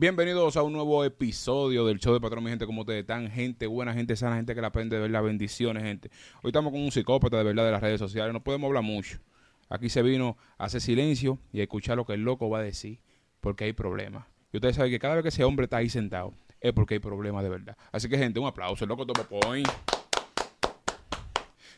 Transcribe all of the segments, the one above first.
Bienvenidos a un nuevo episodio del show de Patrón, mi gente, como ustedes están, gente buena, gente sana, gente que la aprende de ver las bendiciones, gente. Hoy estamos con un psicópata de verdad de las redes sociales, no podemos hablar mucho. Aquí se vino a hacer silencio y a escuchar lo que el loco va a decir, porque hay problemas. Y ustedes saben que cada vez que ese hombre está ahí sentado, es porque hay problemas de verdad. Así que, gente, un aplauso, el loco toma Point.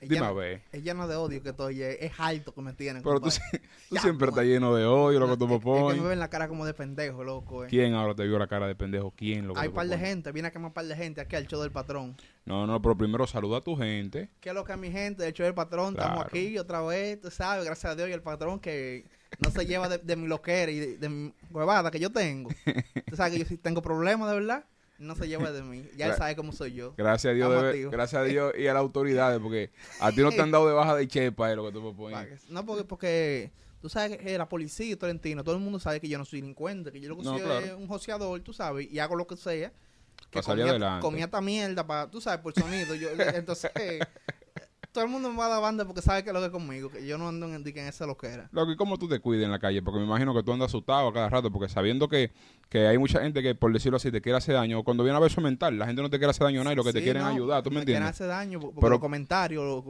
Dime Es lleno de odio que estoy, es alto que me tienen. Pero tú, tú siempre pues. estás lleno de odio, loco, tú me pones. Es que me ven la cara como de pendejo, loco. Eh. ¿Quién ahora te vio la cara de pendejo? ¿Quién, loco? Hay un par de gente, viene a quemar un par de gente aquí al show del patrón. No, no, pero primero saluda a tu gente. ¿Qué es lo que a mi gente? El show del patrón, estamos aquí otra vez, tú sabes, gracias a Dios y el patrón que no se lleva de, mi loquera y de, mi huevada que yo tengo. tú sabes que yo sí tengo problemas, de verdad no se lleva de mí. Ya él sabe cómo soy yo. Gracias a Dios, gracias a Dios y a las autoridades, porque a ti no te han dado de baja de chepa, es eh, lo que tú pones No, porque, porque tú sabes que eh, la policía y Torrentino, todo el mundo sabe que yo no soy delincuente, que yo lo que soy es un joseador, tú sabes, y hago lo que sea. Que comía, comía, esta mierda, para, tú sabes, por sonido. Yo, entonces, todo el mundo me va a dar banda porque sabe que lo que es conmigo, que yo no ando en, en esa lo que ¿y cómo tú te cuides en la calle? Porque me imagino que tú andas asustado a cada rato, porque sabiendo que, que hay mucha gente que, por decirlo así, te quiere hacer daño, cuando viene a ver su mental, la gente no te quiere hacer daño nada y lo que te quieren ayudar, ¿tú me, me entiendes? quieren hacer daño por, los comentarios,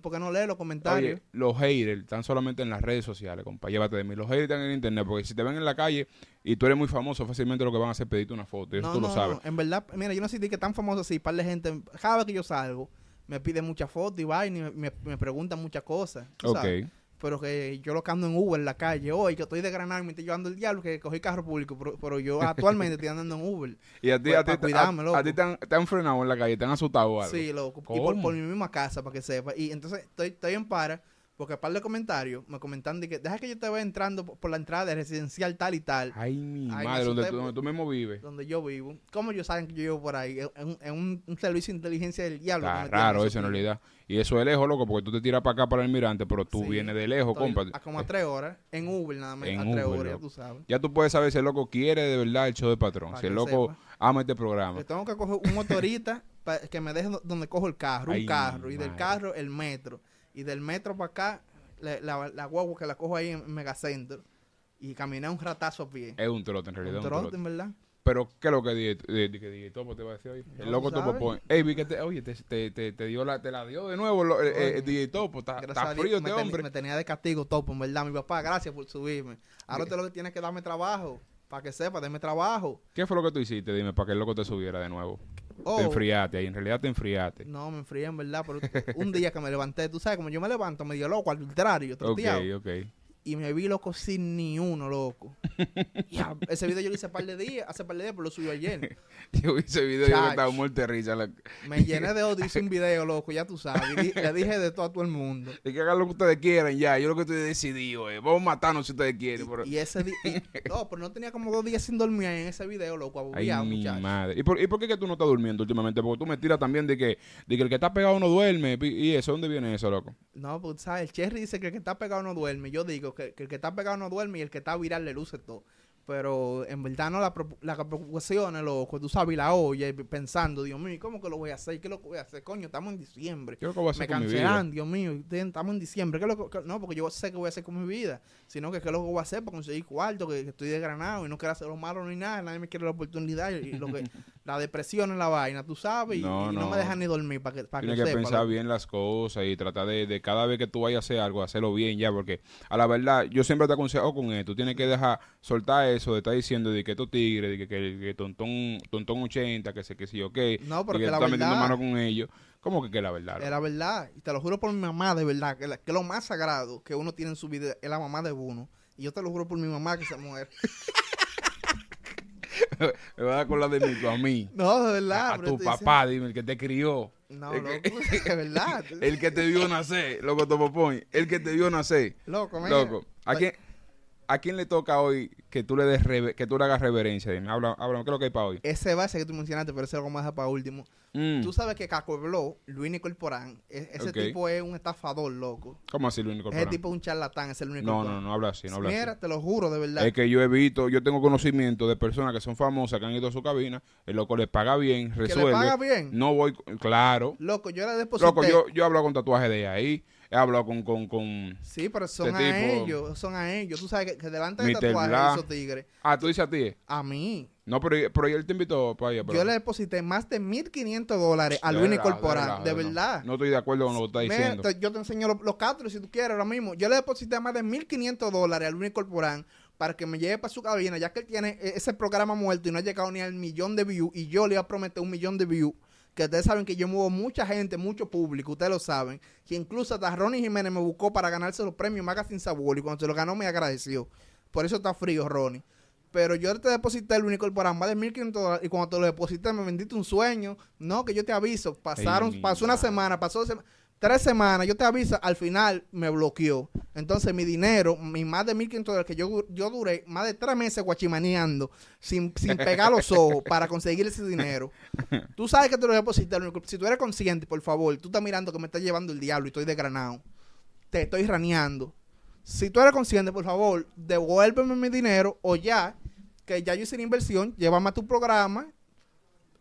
¿por qué no lees los comentarios? los haters están solamente en las redes sociales, compa, llévate de mí. Los haters están en internet, porque si te ven en la calle y tú eres muy famoso, fácilmente lo que van a hacer es pedirte una foto, eso tú lo sabes. en verdad, mira, yo no sé si que tan famoso así, par de gente, cada que yo salgo, me pide muchas fotos y vaina y me, me, preguntan muchas cosas. ¿sabes? Ok. Pero que yo lo que ando en Uber en la calle. Hoy que estoy de Granada, yo ando el diablo, que cogí carro público, pero, yo actualmente estoy andando en Uber. ¿Y a ti, pues, a ti, a ti te, han, frenado en la calle? ¿Te han asustado algo? Sí, loco. Y por, por, mi misma casa, para que sepa. Y entonces estoy, estoy en para porque a par de comentarios me comentan de que deja que yo te vaya entrando por la entrada de residencial tal y tal. Ay, mi madre, donde, pues, tú, mismo vives. Donde yo vivo. ¿Cómo yo saben que yo vivo por ahí? Es un, servicio de inteligencia del diablo. Está raro eso en realidad. Y eso es lejos, loco, porque tú te tiras para acá, para el mirante, pero tú vienes de lejos, compa. como a tres horas, en Uber nada más, a tres horas, ya tú sabes. Ya tú puedes saber si el loco quiere de verdad el show de patrón, si el loco ama este programa. Yo tengo que coger un motorita que me deje donde cojo el carro, un carro, y del carro el metro y del metro para acá, la, la, guagua que la cojo ahí en Megacentro. Y caminé un ratazo a pie. Es un trote en realidad. Un trote, un trote. en verdad. Pero, ¿qué es lo que Topo te va a decir hoy? El loco Topo Ey, vi que te, oye, te, te, te, dio la, te la dio de nuevo el eh, eh, DJ Topo. Está, frío este hombre. Me tenía de castigo Topo, en verdad, mi papá. Gracias por subirme. Ahora te lo que tienes que darme trabajo. Para que sepa, denme trabajo. ¿Qué fue lo que tú hiciste, dime, para que el loco te subiera de nuevo? Oh. Te enfriaste en realidad te enfriaste. No, me enfrié en verdad, pero un día que me levanté, tú sabes, como yo me levanto medio loco, Al día Ok, ok y me vi loco sin ni uno, loco. ese video yo lo hice par de días, hace par de días, pero lo subió ayer. yo hice video y yo estaba muerto risa. me llené de odio, hice un video, loco, ya tú sabes. le dije de todo a todo el mundo. De que hagan lo que ustedes quieran, ya. Yo lo que estoy decidido eh. vamos a matarnos si ustedes quieren. Y, ese día, no, pero no tenía como dos días sin dormir en ese video, loco, aburrido, mi muchacho. madre. ¿Y por, ¿Y por qué que tú no estás durmiendo últimamente? Porque tú me tiras también de que, de que el que está pegado no duerme. ¿Y eso? ¿Dónde viene eso, loco? No, pues, ¿sabes? El Cherry dice que el que está pegado no duerme. Yo digo que, el que está pegado no duerme y el que está viral le luce todo pero en verdad no, la, la preocupación es loco, tú sabes, la olla, pensando, Dios mío, ¿cómo que lo voy a hacer? ¿Qué es lo que voy a hacer? Coño, estamos en diciembre. ¿Qué lo que voy a hacer Me cancelan, Dios mío, estamos en diciembre. ¿Qué es lo que, no, porque yo sé que voy a hacer con mi vida, sino que qué es lo que voy a hacer para conseguir cuarto, que, estoy desgranado y no quiero hacer lo malo ni nada, nadie me quiere la oportunidad y, lo que, la depresión es la vaina, tú sabes, y no, me deja ni dormir para que, Tienes que, pensar bien las cosas y tratar de, cada vez que tú vayas a hacer algo, hacerlo bien ya, porque a la verdad, yo siempre te aconsejo con esto, tienes que dejar soltar eso de estar diciendo de que estos tigre de que, que, tontón, tontón 80, que sé que sí, ok. No, porque que la verdad, metiendo mano con ellos. ¿Cómo que, que la verdad? Es la verdad. Y te lo juro por mi mamá, de verdad, que, lo más sagrado que uno tiene en su vida es la mamá de uno. Y yo te lo juro por mi mamá que esa mujer. Me va a la de mí, a mí. No, de verdad. A, tu papá, dime, el que te crió. No, loco, que, verdad. el que te vio nacer, loco Topopón. El que te vio nacer. Loco, mira. Loco. ¿A ¿a quién le toca hoy que tú le des que tú le hagas reverencia? Dime, háblame, háblame, ¿qué es lo que hay para hoy? Ese base que tú mencionaste, pero es algo más para último. Mm. Tú sabes que Caco Blo, Luis Nicolporán, e-, ese tipo es un estafador, loco. ¿Cómo así Luis Nicolporán? Ese tipo es un charlatán, es el único. No, no, no habla así, no habla Mira, te lo juro, de verdad. Es que yo he visto, yo tengo conocimiento de personas que son famosas, que han ido a su cabina, el loco les paga bien, resuelve. ¿Que les paga bien? No voy, claro. Loco, yo era de posición. Loco, yo, yo hablo con tatuaje de ahí he hablado con, con, con Sí, pero son este a ellos, son a ellos. Tú sabes que, delante de tigres. Ah, tú dices a ti. A mí. No, pero, pero él te invitó para allá. Yo le deposité más de 1.500 dólares a Luis de verdad, no. estoy de acuerdo con lo que está diciendo. yo te enseño los, los si tú quieres ahora mismo. Yo le deposité más de 1.500 dólares al Corporan para que me lleve para su cabina, ya que él tiene e, ese programa muerto y no ha llegado ni al millón de views. Y yo le iba a prometer un millón de views que ustedes saben que yo muevo mucha gente, mucho público, ustedes lo saben, que incluso hasta Ronnie Jiménez me buscó para ganarse los premios Magazine Sabor y cuando se lo ganó me agradeció. Por eso está frío, Ronnie. Pero yo te deposité el único por más de 1.500 dólares y cuando te lo deposité me vendiste un sueño. No, que yo te aviso. Pasaron, pasó una semana, pasó tres semanas, yo te aviso, al final me bloqueó. Entonces mi dinero, mi más de 1.500 dólares que yo, yo duré más de tres meses guachimaneando sin, sin pegar los ojos para conseguir ese dinero. Tú sabes que te lo depositaron. Si tú eres consciente, por favor, tú estás mirando que me estás llevando el diablo y estoy desgranado. Te estoy raneando. Si tú eres consciente, por favor, devuélveme mi dinero o ya, que ya yo hice la inversión, llévame a tu programa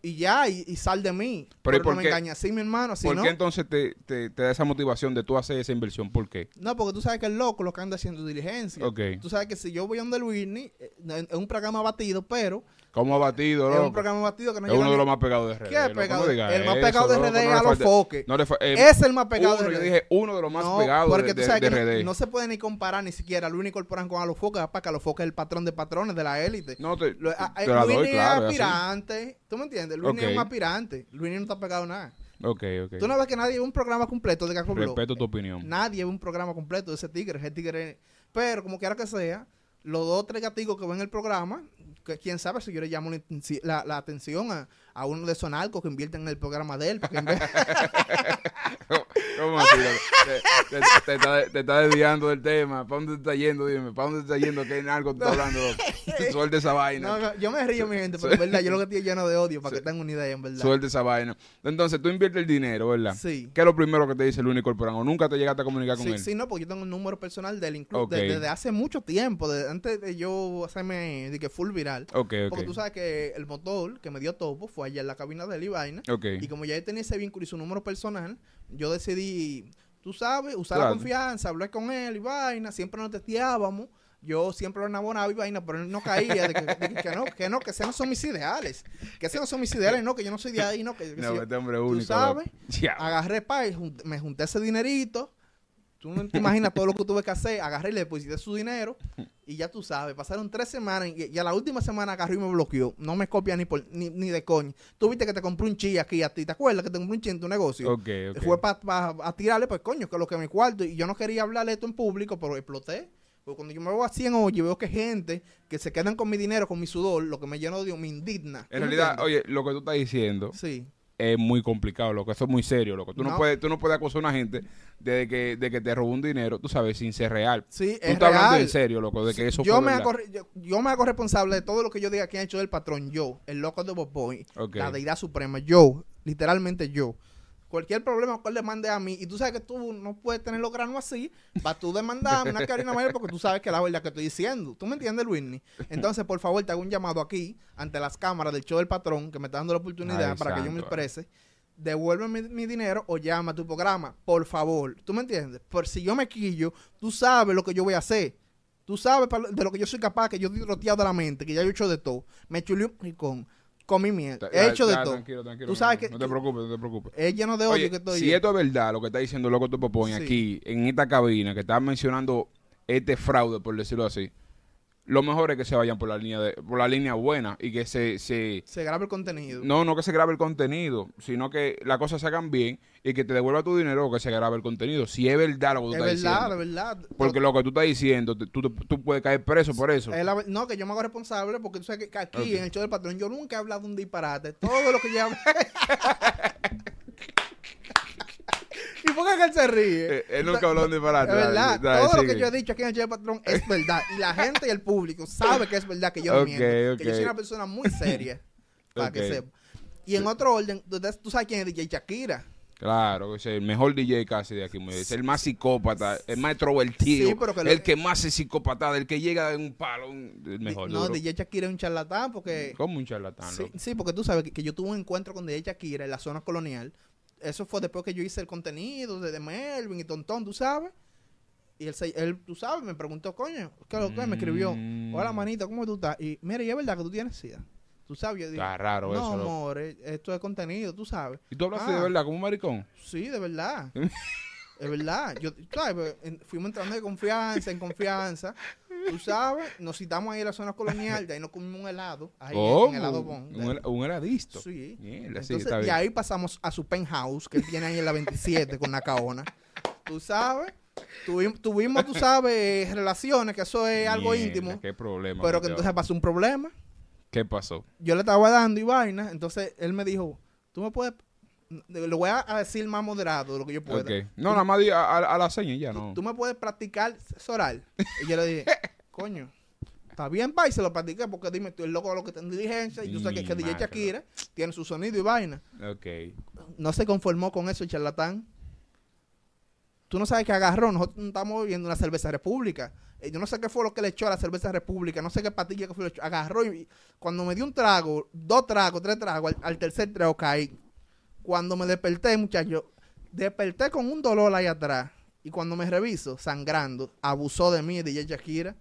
y ya, y, sal de mí. Pero, no me engañas, sí, mi hermano. ¿Por qué entonces te, da esa motivación de tú hacer esa inversión? ¿Por qué? No, porque tú sabes que el loco lo que anda haciendo diligencia. Ok. Tú sabes que si yo voy a donde Whitney, eh, es un programa batido, pero como batido, loco. Es un programa batido que no Es uno de los más pegados de RD. ¿Qué es pegado? El más pegado de RD es a los foques. es el más pegado de RD. Yo dije uno de los más no, pegados porque de, tú sabes que No, se puede ni comparar ni siquiera. Luis ponen con a los foques. Para que a los es el patrón de patrones de la élite. No, te, Lo, ah, eh, es aspirante. ¿Tú me entiendes? Luis es un aspirante. Luis no está pegado nada. Ok, ok. Tú no ves que nadie ve un programa completo de Caco Respeto tu opinión. Eh, nadie ve un programa completo de ese tigre. Ese tigre. Pero como quiera que sea los dos o tres gaticos que ven el programa quién sabe si yo le llamo la, atención a, uno de esos narcos que invierten en el programa de él. ¿Cómo así? Te, está, desviando del tema. ¿Para dónde te está yendo? Dime, ¿para dónde te está yendo? ¿Qué narco te está hablando? Suelta esa vaina. yo me río, mi gente, pero en verdad, yo lo que estoy lleno de odio para que una idea, en verdad. Suelta esa vaina. Entonces, tú inviertes el dinero, ¿verdad? Sí. ¿Qué es lo primero que te dice el único corporano? ¿Nunca te llegaste a comunicar con él? Sí, no, porque yo tengo un número personal del incluso desde, hace mucho tiempo, antes de yo hacerme de que full viral. Porque tú sabes que el motor que me dio topo fue allá en la cabina de él y vaina. Y como ya él tenía ese vínculo y su número personal, yo decidí, tú sabes, usar la confianza, hablé con él y vaina, siempre nos testeábamos yo siempre lo enamoraba y vaina, pero él no caía que, no, que no, que esos no son mis ideales, que ese no son mis ideales, no, que yo no soy de ahí, no, que, este tú sabes, agarré pa y me junté ese dinerito, Tú no te imaginas todo lo que tuve que hacer. Agarré y le deposité su dinero y ya tú sabes. Pasaron tres semanas y, y a la última semana agarré y me bloqueó. No me copia ni, ni, de coño. Tú viste que te compré un chi aquí a ti. ¿Te acuerdas que te compré un chi en tu negocio? Fue para a tirarle, pues coño, que lo que me cuarto. Y yo no quería hablarle esto en público, pero exploté. Porque cuando yo me veo así en oye, veo que gente que se quedan con mi dinero, con mi sudor, lo que me llenó de odio, me indigna. En realidad, oye, lo que tú estás diciendo. Sí es muy complicado, loco. Eso es muy serio, loco. Tú no, puedes, tú no puedes acusar a una gente de que, de que te robó un dinero, tú sabes, sin ser real. Sí, estás hablando en serio, loco, de que eso yo me hago, yo, me hago responsable de todo lo que yo diga que ha hecho el patrón, yo, el loco de Bob Boy, la deidad suprema, yo, literalmente yo cualquier problema que le mande a mí, y tú sabes que tú no puedes tener los granos así, para tú demandarme una carina mayor porque tú sabes que es la verdad que estoy diciendo. ¿Tú me entiendes, Luis? Entonces, por favor, te hago un llamado aquí, ante las cámaras del show del patrón, que me está dando la oportunidad para que yo me exprese. Devuelve mi, dinero o llama a tu programa, por favor. ¿Tú me entiendes? Por si yo me quillo, tú sabes lo que yo voy a hacer. Tú sabes de lo que yo soy capaz, que yo estoy roteado de la mente, que ya yo he hecho de todo. Me chulió un con comí mierda. He hecho de todo. Tú sabes que. No te preocupes, no te preocupes. Es lleno de odio que estoy. Si esto es verdad, lo que está diciendo Loco Topo aquí, en esta cabina, que está mencionando este fraude, por decirlo así lo mejor es que se vayan por la línea de, por la línea buena y que se, se se grabe el contenido. No, no que se grabe el contenido, sino que las cosas se hagan bien y que te devuelva tu dinero o que se grabe el contenido. Si es verdad lo que tú estás diciendo. Es verdad, verdad. Porque lo que tú estás diciendo, tú, tú puedes caer preso por eso. no, que yo me hago responsable porque tú sabes que aquí en el show del patrón yo nunca he hablado de un disparate. Todo lo que yo ¿Por qué él se ríe? Eh, él nunca habló de disparate. Es verdad. todo lo que yo he dicho aquí en el Chile Patrón es verdad. Y la gente y el público sabe que es verdad que yo miento. Que yo soy una persona muy seria. para que sepa. Y en otro orden, tú sabes quién es DJ Shakira. Claro, que es el mejor DJ casi de aquí. Es el más psicópata, el más introvertido, el que más es psicópata, el que llega en un palo, el mejor. No, DJ Shakira es un charlatán porque... ¿Cómo un charlatán? Sí, sí porque tú sabes que, yo tuve un encuentro con DJ Shakira en la zona colonial eso fue después que yo hice el contenido de, Melvin y Tontón, tú sabes. Y él, él, tú sabes, me preguntó, coño, ¿qué lo que? Me escribió, mm. hola manito, ¿cómo tú estás? Y mira, y es verdad que tú tienes sida. Tú sabes, yo digo, Está no, eso. Eh, esto es contenido, tú sabes. ¿Y tú hablaste de ah. verdad como un maricón? Sí, de verdad. es verdad. Yo, sabes pues, fuimos entrando de confianza en confianza. Tú sabes, nos citamos ahí en la zona colonial, de ahí nos comimos un helado. Ahí oh, un, heladito. Sí. Y ahí pasamos a su penthouse, que tiene ahí en la 27 con Nacaona. Tú sabes. Tuvimos, tú sabes, relaciones, que eso es algo íntimo. Qué problema. Pero que entonces pasó un problema. ¿Qué pasó? Yo le estaba dando y vaina, entonces él me dijo, tú me puedes... Lo voy a decir más moderado de lo que yo pueda. No, nada más a, la señal, ya, ¿no? Tú me puedes practicar Y yo le dije, coño, está bien, pa, se lo practica, porque dime, tú el loco lo que tiene diligencia y tú sabes que, que DJ Shakira tiene su sonido y vaina. Ok. No se conformó con eso el charlatán. Tú no sabes qué agarró, nosotros estamos viviendo una cerveza república. Eh, yo no sé qué fue lo que le echó a la cerveza república, no sé qué patilla que fue lo echó. Agarró y cuando me dio un trago, dos tragos, tres tragos, al, tercer trago caí. Cuando me desperté, muchacho, desperté con un dolor ahí atrás. Y cuando me reviso, sangrando, abusó de mí, DJ Shakira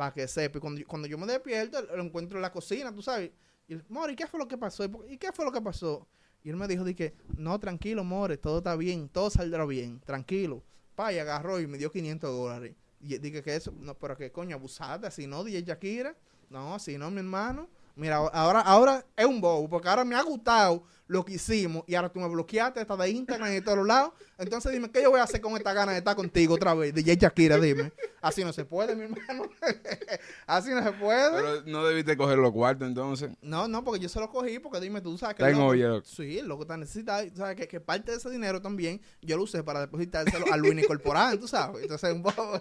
para que sepa. cuando, yo me despierto, lo encuentro en la cocina, tú sabes. Y él, Mori, ¿qué fue lo que pasó? ¿Y qué fue lo que pasó? Y él me dijo, dije, no, tranquilo, More, todo está bien, todo saldrá bien, tranquilo. Pa, y agarró y me dio 500 dólares. Y dije que eso, no, pero qué coño, abusada, si no, DJ Shakira, no, si no, mi hermano. Mira, ahora, ahora es un bobo, porque ahora me ha gustado lo que hicimos y ahora tú me bloqueaste hasta de Instagram y de todos los lados. Entonces dime, ¿qué yo voy a hacer con esta gana de estar contigo otra vez? DJ Shakira, dime. Así no se puede, mi hermano. Así no se puede. Pero no debiste coger los cuartos entonces. No, no, porque yo se los cogí porque dime, tú sabes que... Tengo yo. Sí, lo que te necesitas, sabes que, que, parte de ese dinero también yo lo usé para depositárselo a Luis Incorporado, tú sabes. Entonces es un bobo.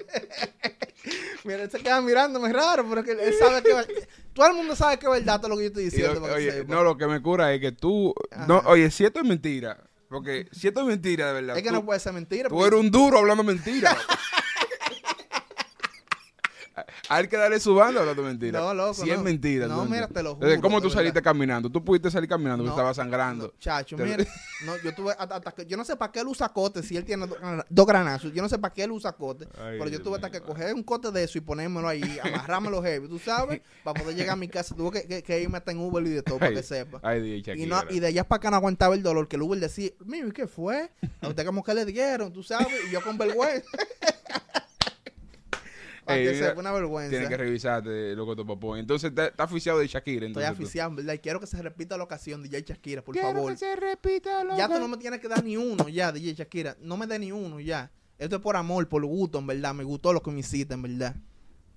Mira, él se queda mirándome raro, pero que él sabe que todo el mundo sabe que es verdad todo lo que yo estoy diciendo. no, lo que me cura es que tú. No, oye, si esto es mentira. Porque si esto es mentira, de verdad. Es que no puede ser mentira. Tú eres un duro hablando mentira. Hay que darle su banda o tu mentira. No, loco. Si no. es mentira. No, mira, te lo juro. Desde ¿Cómo tú saliste caminando? Tú pudiste salir caminando porque estaba sangrando. chacho, mira. no, yo tuve hasta, que, yo no sé para qué él usa cote si él tiene dos, granazos. Yo no sé para qué él usa cote. pero yo tuve hasta que coger un cote de eso y ponérmelo ahí, los heavy, tú sabes, para poder llegar a mi casa. Tuve que, que, irme hasta en Uber y de todo, para que sepa. Ay, y, no, y de allá para acá no aguantaba el dolor que el Uber decía, mire, ¿qué fue? A usted como que le dieron, tú sabes, y yo con vergüenza. Para que una vergüenza. Tienes que revisarte, loco, tu Entonces, está aficiado de Shakira. Entonces, Estoy verdad y quiero que se repita la ocasión de DJ Shakira, por favor. que se repita la Ya tú no me tienes que dar ni uno ya, DJ Shakira. No me dé ni uno ya. Esto es por amor, por gusto, en verdad. Me gustó lo que me hiciste, en verdad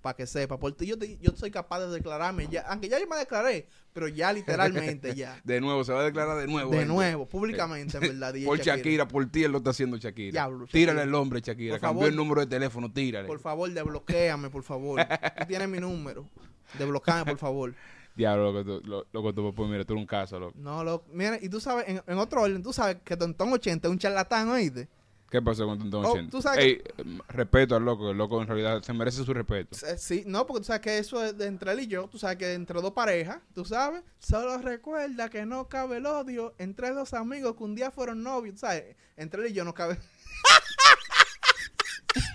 para que sepa. Por yo, yo soy capaz de declararme ya, aunque ya yo me declaré, pero ya literalmente ya. de nuevo, se va a declarar de nuevo. De nuevo, públicamente, en verdad. por Shakira. por ti él lo está haciendo Shakira. Tírale el nombre, Shakira. Cambió el número de teléfono, tírale. Por favor, desbloquéame, por favor. tiene tienes mi número. Desbloqueame, por favor. Diablo, lo, que tú, pues mira, tú eres un caso, loco. No, loco, mira, y tú sabes, en, otro orden, tú sabes que Tontón 80 es un charlatán, oíste. ¿Qué pasó con oh, ¿tú sabes respeto al loco, el loco en realidad se merece su respeto. Eh, sí, no, porque tú sabes que eso es entre él y yo, tú sabes que entre dos parejas, tú sabes, solo recuerda que no cabe el odio entre dos amigos que un día fueron novios, tú sabes, entre él y yo no cabe.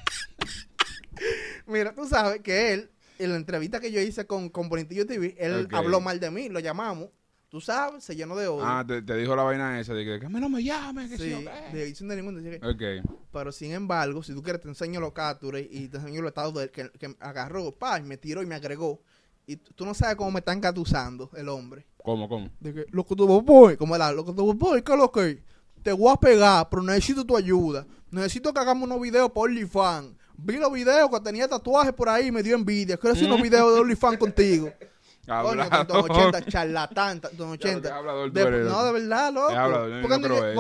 Mira, tú sabes que él, en la entrevista que yo hice con, con Bonitillo TV, él habló mal de mí, lo llamamos, Tú sabes, se llenó de odio. Ah, te, dijo la vaina esa de que, que no me llame, que sí, sí de ningún ningún okay. Pero sin embargo, si tú quieres te enseño los captures y te enseño los estados que, que agarró, pa, y me tiró y me agregó. Y tú no sabes cómo me están engatusando el hombre. ¿Cómo, cómo? De que, loco, tú voy, como la, loco, tú voy, que lo que, te voy a pegar, pero necesito tu ayuda. Necesito que hagamos unos videos por OnlyFans. Vi los videos que tenía tatuajes por ahí y me dio envidia. Quiero hacer unos videos de OnlyFans contigo. Pues, don 80, charlatán, don 80. no, de verdad, loco.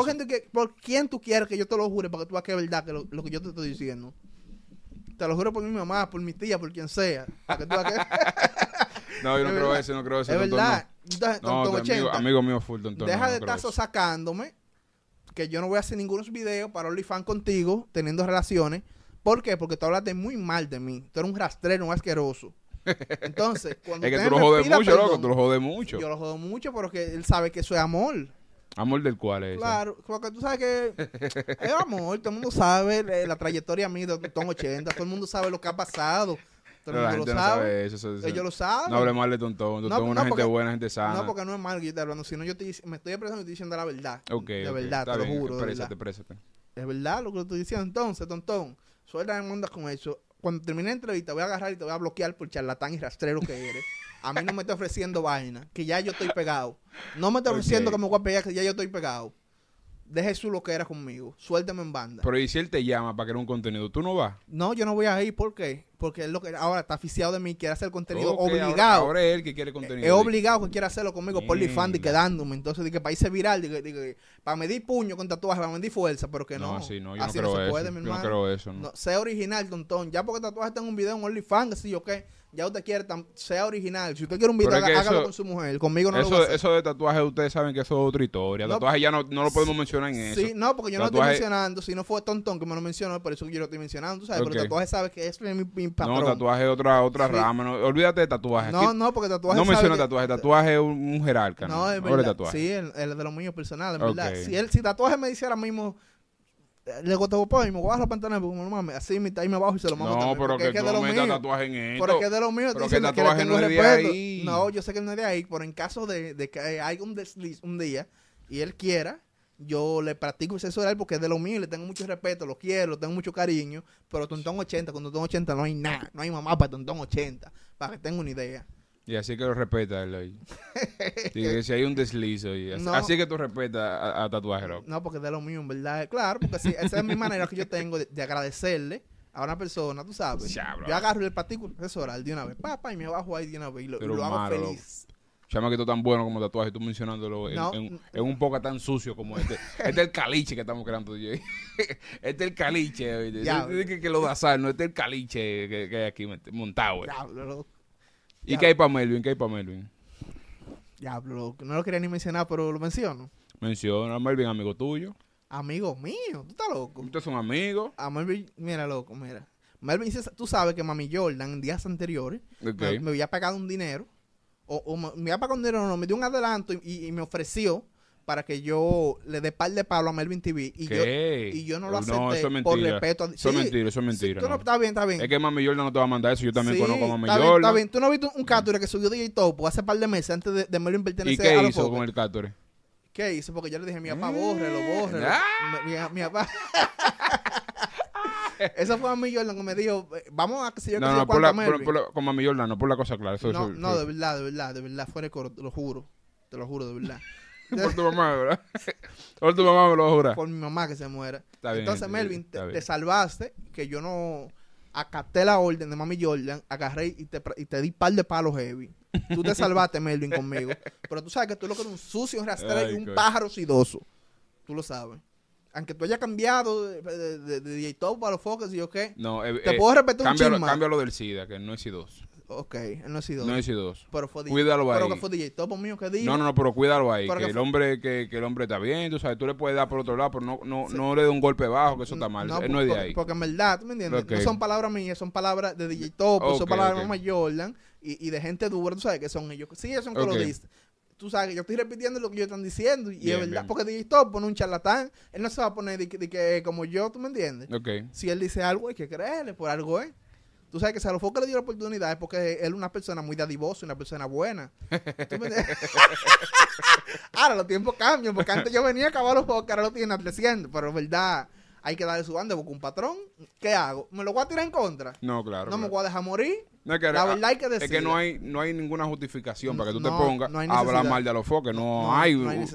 ¿Por, quién tú quieres que yo te lo jure para que tú veas que es verdad que lo, que yo te estoy diciendo? Te lo juro por mi mamá, por mi tía, por quien sea. tú no, yo no creo eso, no creo eso. Es verdad. don 80, amigo, mío full, don Deja de estar sacándome que yo no voy a hacer ningunos videos para OnlyFans contigo teniendo relaciones. ¿Por qué? Porque tú hablaste muy mal de mí. Tú eres un rastrero, un asqueroso. Entonces, cuando. es que tú lo jodes mucho, loco, tú lo jodes mucho. Yo lo jodo mucho, pero que él sabe que eso es amor. Amor del cual es. Claro, porque tú sabes que es amor, todo el mundo sabe eh, la, trayectoria mía de Tom 80, todo el mundo sabe lo que ha pasado. Todo el mundo lo sabe. eso, lo saben. No hable mal de tontón. Tontón es una gente buena, gente sana. No, porque no es mal que yo te hablando, sino yo te, me estoy expresando y estoy diciendo la verdad. Ok. De verdad, te lo juro. Présate, présate. Es verdad lo que estoy diciendo. Entonces, tontón, suelta en onda con eso cuando termine la entrevista voy a agarrar y te voy a bloquear por charlatán y rastrero que eres. A mí no me está ofreciendo vaina, que ya yo estoy pegado. No me está ofreciendo que me voy a pegar, que ya yo estoy pegado deje que era conmigo, suélteme en banda. Pero ¿y si él te llama para crear un contenido? ¿Tú no vas? No, yo no voy a ir, ¿por qué? Porque él lo que ahora está aficiado de mí, quiere hacer contenido obligado. Ahora, es él que quiere contenido. Es obligado que quiera hacerlo conmigo por OnlyFans y quedándome. Entonces, dije, para irse viral, para medir puño con tatuajes para medir fuerza, pero que no. No, así no, yo no creo se Puede, mi no creo eso, ¿no? sé original, tontón. Ya porque tatuajes está en un video en OnlyFans, así yo qué ya usted quiere, sea original. Si usted quiere un video, hágalo con su mujer. Conmigo no eso, lo voy hacer. Eso de tatuaje, ustedes saben que eso es otra historia. tatuaje ya no, no, lo podemos mencionar en eso. Sí, no, porque yo no lo estoy mencionando. Si no fue tontón que me lo mencionó, por eso yo lo estoy mencionando. ¿sabes? Pero tatuaje sabe que es mi, mi No, tatuaje es otra, otra rama. No, olvídate de tatuaje. No, no, porque tatuaje No menciona tatuaje. Tatuaje es un, jerarca. No, es verdad. Sí, el, de los míos personales, verdad. Si, él, si tatuaje me dice ahora mismo le costó papá y me voy a los pantalones porque no mames, así me y me abajo y se lo mando No, pero que, tú tatuaje en esto. Pero es que de lo mío, pero que tatuaje no es de ahí. No, yo sé que no es de ahí, pero en caso de, que haya un desliz un día y él quiera, yo le practico el sexo oral porque es de lo mío y le tengo mucho respeto, lo quiero, lo tengo mucho cariño, pero Tontón 80, cuando Tontón 80 no hay nada, no hay mamá para Tontón 80, para que tenga una idea. Y así que lo respeta él que si hay un desliz Así, que tú respetas a, Tatuaje No, porque de lo mío, en verdad. Claro, porque esa es mi manera que yo tengo de, agradecerle a una persona, tú sabes. yo agarro el patículo profesoral de una vez, papá, y me bajo ahí de una vez y lo, hago feliz. Chama que tú tan bueno como tatuaje, tú mencionándolo es un poco tan sucio como este. este es el caliche que estamos creando este es el caliche, ya, este, que, lo da no este es el caliche que, hay aquí montado. Ya, eh. ¿Y qué hay para Melvin? ¿Qué hay para Melvin? Diablo, no lo quería ni mencionar, pero lo menciono. Menciona a Melvin, amigo tuyo. Amigo mío, tú estás loco. Ustedes son amigos. A Melvin, mira, loco, mira. Melvin, tú sabes que Mami Jordan, en días anteriores, me, había pagado un dinero. O, me, había pagado un dinero, no, me dio un adelanto y me ofreció para que yo le dé par de palo a Melvin TV y, yo, y yo no lo acepté por respeto. A... Sí, eso es mentira, eso es mentira. tú no, está bien, está bien. Es que Mami Jordan no te va a mandar eso, yo también conozco a Mami Jordan. Bien, está bien, tú no viste un capture que subió DJ Topo pues, hace par de meses antes de, de Melvin pertenecer a ¿Y qué hizo con el capture? ¿Qué hizo? Porque yo le dije, mi papá, bórrelo, mm. bórrelo. ¡Ah! Mi, mi papá... Esa fue Mami Jordan que me dijo, vamos a que se yo no, que no, no por la, por, por con Mami Jordan, no por la cosa clara. Eso, no, eso, no, de verdad, de verdad, de verdad, fuera de coro, te lo juro. Te lo juro, de verdad. por tu mamá, ¿verdad? por tu mamá me lo jurar. Por mi mamá que se muera. Entonces, Melvin, te, salvaste que yo no acaté la orden de mami Jordan, agarré y te, y te di par de palos heavy. Tú te salvaste, Melvin, conmigo. Pero tú sabes que tú lo que eres un sucio, un y un pájaro sidoso. Tú lo sabes aunque tú hayas cambiado de, de, DJ Top para los Focus y yo qué. No, eh, te eh, puedo repetir un chisme cambia lo del SIDA, que no es sidoso. Ok, él no ha sido No es sido Pero fue DJ. Pero que fue DJ. Topo mío que dijo. No, no, no, pero cuídalo ahí. que, el hombre, que, que, el hombre está bien, tú sabes, tú le puedes dar por otro lado, pero no, no, no le dé un golpe bajo, que eso está mal. No, él no es de ahí. Porque en verdad, ¿tú me entiendes? No son palabras mías, son palabras de DJ Topo, son palabras de Mama Jordan y, y de gente dura, tú sabes que son ellos. Sí, ellos son que lo dicen, tú sabes, yo estoy repitiendo lo que ellos están diciendo y es verdad, porque DJ Top pone un charlatán, él no se va a poner de, que como yo, ¿tú me entiendes? Okay. Si él dice algo hay que creerle, por algo es. Eh. Tú sabes que a foques le dio la oportunidad es porque él es una persona muy dadivosa, una persona buena. ahora los tiempos cambian, porque antes yo venía a acabar los foques, ahora lo tienen atreciendo. pero es verdad hay que darle su banda, porque un patrón. ¿Qué hago? ¿Me lo voy a tirar en contra? No, claro. No me voy a dejar morir. la verdad hay que decir. Es que no hay, no hay ninguna justificación para que tú te pongas a hablar mal de los foques. No, hay, no hay,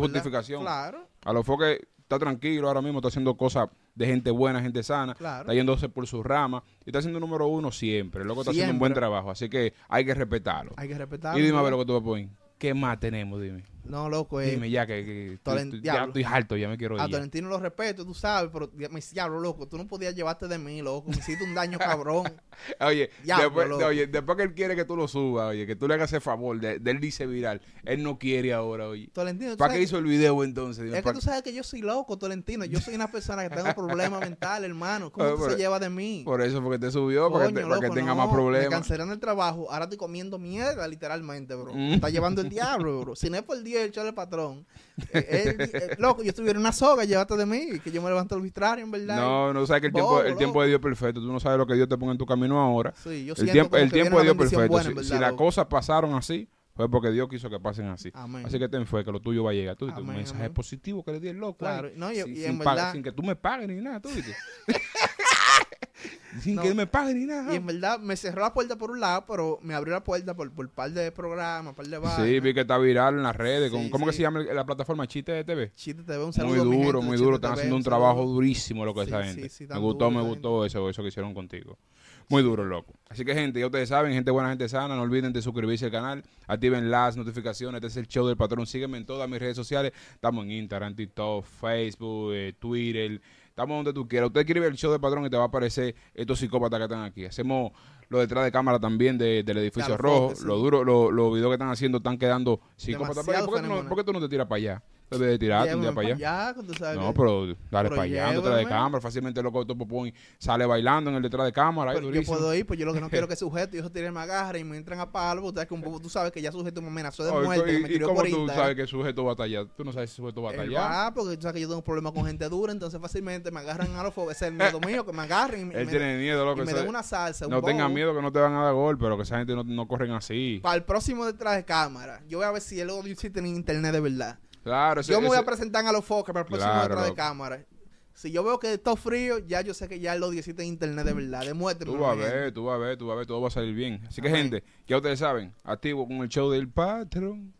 justificación. Claro. A los foques está tranquilo ahora mismo, está haciendo cosas de gente buena, gente sana, está yéndose por sus ramas y está siendo número uno siempre. Loco está haciendo un buen trabajo, así que hay que respetarlo. Hay que respetarlo. Y dime a ver lo que tú a poner. ¿Qué más tenemos? Dime. No, loco, eh, Dime ya que, ya estoy harto, ya me quiero ir. A Tolentino lo respeto, tú sabes, pero me dice, diablo, loco, tú no podías llevarte de mí, loco. Me hiciste un daño cabrón. oye, diablo, después, oye, después que él quiere que tú lo subas, oye, que tú le hagas el favor, de, él dice viral. Él no quiere ahora, oye. Tolentino, ¿Para qué hizo el video entonces? es que tú sabes que yo soy loco, Tolentino. Yo soy una persona que tengo problemas mentales, hermano. ¿Cómo tú se lleva de mí? Por eso, porque te subió, porque para que, tenga más problemas. Me cancelan el trabajo, ahora estoy comiendo mierda, literalmente, bro. Mm. Está llevando el diablo, bro. Si no es por el el chale patrón. Eh, eh, loco, yo estuviera en una soga, llévate de mí, que yo me levanto arbitrario, en verdad. No, no, sabes que el, tiempo, el tiempo de Dios es perfecto. Tú no sabes lo que Dios te pone en tu camino ahora. Sí, yo el tiempo, el tiempo de Dios es perfecto. si, las cosas pasaron así, fue porque Dios quiso que pasen así. Así que ten fe que lo tuyo va a llegar. Tú amén, un mensaje positivo que le di el loco. Claro. No, sin, y en verdad... sin, que tú me pagues ni nada, tú Sin que me paguen ni nada. Y en verdad me cerró la puerta por un lado, pero me abrió la puerta por, por un par de programas, par de Sí, vi que está viral en las redes. con, ¿Cómo que se llama la plataforma? Chiste de TV. Chiste TV, un saludo. Muy duro, muy duro. Están haciendo un trabajo durísimo lo que sí, sí, gente. me gustó, me gustó eso, eso que hicieron contigo. Muy duro, loco. Así que, gente, ya ustedes saben, gente buena, gente sana. No olviden de suscribirse al canal, activen las notificaciones. Este es el show del patrón. Sígueme en todas mis redes sociales. Estamos en Instagram, TikTok, Facebook, eh, Twitter. Estamos donde tú quieras. Usted escribe el show de patrón y te va a aparecer estos psicópatas que están aquí. Hacemos lo detrás de cámara también de, del edificio rojo. Lo duro, los videos que están haciendo están quedando psicópatas. ¿Por qué, no, ¿Por qué, tú no, te tiras para allá? de tirar un día para allá. allá cuando no, pero dale para allá, detrás de cámara. Fácilmente loco de Topo y sale bailando en el detrás de cámara. Pero yo puedo ir, pues yo lo que no quiero que sujeto, ellos tienen me agarren y me entran a palo. Ustedes que un poco, tú sabes que ya sujeto me amenazó de muerte. Y, me tiró ¿cómo tú sabes que sujeto va batallar? Tú no sabes si sujeto batallar. Ah, porque tú sabes que yo tengo un problema con gente dura, entonces fácilmente me agarran a los Ese es el miedo mío, que me agarren. Él tiene miedo, loco. Me den una salsa. No tengan miedo que no te van a dar gol, pero que esa gente no corren así. Para el próximo detrás de cámara, yo voy a ver si él lo tiene internet de verdad yo me voy a presentar a los Fokker para el próximo de cámara. Si yo veo que está frío, ya yo sé que ya lo 17 en internet de verdad. Demuéstrame. Tú vas a ver, tú vas a ver, tú vas a ver, todo va a salir bien. Así que, gente, ya ustedes saben, activo con el show del patrón.